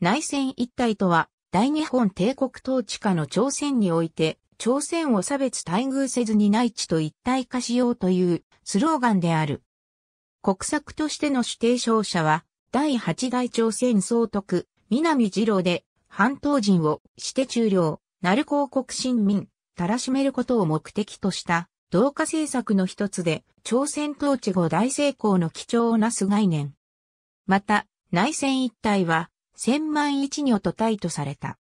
内戦一体とは、大日本帝国統治下の朝鮮において、朝鮮を差別待遇せずに内地と一体化しようというスローガンである。国策としての指定勝者は、第八代朝鮮総督、南次郎で、半島人をして中領、鳴広国新民、たらしめることを目的とした、同化政策の一つで、朝鮮統治後大成功の基調をなす概念。また、内戦一体は、千万一女と対とされた。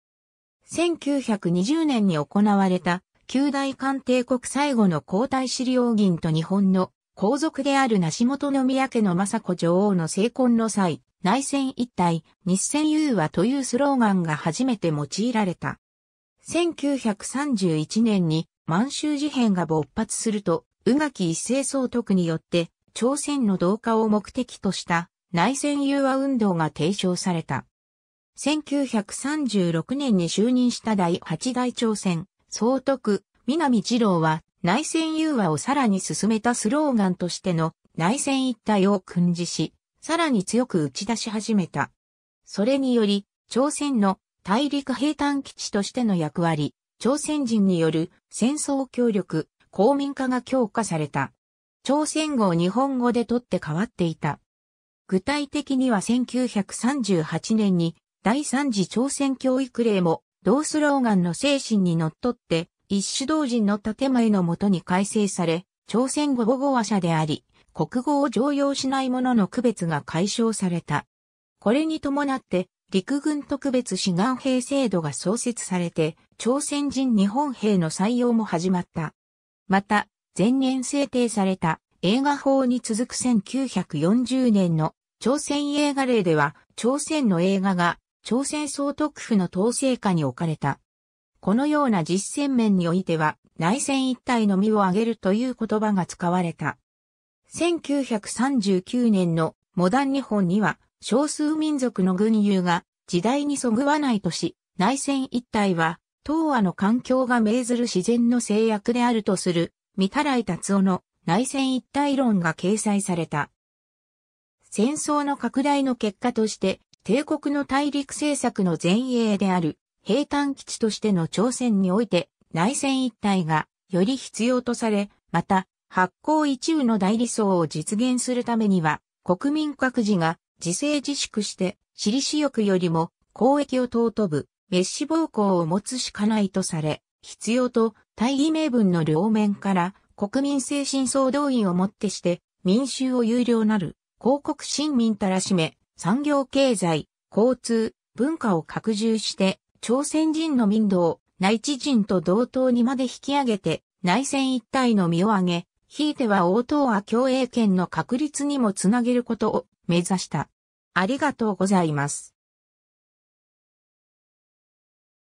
1920年に行われた、旧大韓帝国最後の皇太子領銀と日本の皇族である梨本宮家の雅子女王の成婚の際、内戦一体、日戦融和というスローガンが初めて用いられた。1931年に満州事変が勃発すると、宇垣一世総督によって、朝鮮の同化を目的とした内戦融和運動が提唱された。1936年に就任した第8大朝鮮、総督、南次郎は内戦融和をさらに進めたスローガンとしての内戦一体を訓示し、さらに強く打ち出し始めた。それにより、朝鮮の大陸平坦基地としての役割、朝鮮人による戦争協力、公民化が強化された。朝鮮語を日本語で取って変わっていた。具体的には1938年に第三次朝鮮教育令も、同スローガンの精神にのっとって、一種同人の建前のもとに改正され、朝鮮語母語話者であり、国語を常用しない者の区別が解消された。これに伴って、陸軍特別志願兵制度が創設されて、朝鮮人日本兵の採用も始まった。また、前年制定された映画法に続く1940年の朝鮮映画令では、朝鮮の映画が朝鮮総督府の統制下に置かれた。このような実践面においては、内戦一体の身を挙げるという言葉が使われた。1939年のモダン日本には、少数民族の軍友が時代にそぐわないとし、内戦一体は、東亜の環境が命ずる自然の制約であるとする、三たらい達夫の内戦一体論が掲載された。戦争の拡大の結果として、帝国の大陸政策の前衛である平坦基地としての朝鮮において内戦一体がより必要とされ、また発行一部の大理想を実現するためには国民各自が自制自粛して私利私欲よりも公益を尊ぶ滅死暴行を持つしかないとされ、必要と大義名分の両面から国民精神総動員をもってして民衆を有料なる広告新民たらしめ産業経済、交通、文化を拡充して、朝鮮人の民度を内地人と同等にまで引き上げて、内戦一帯の身を上げ、ひいては応答は共栄圏の確立にもつなげることを目指した。ありがとうございます。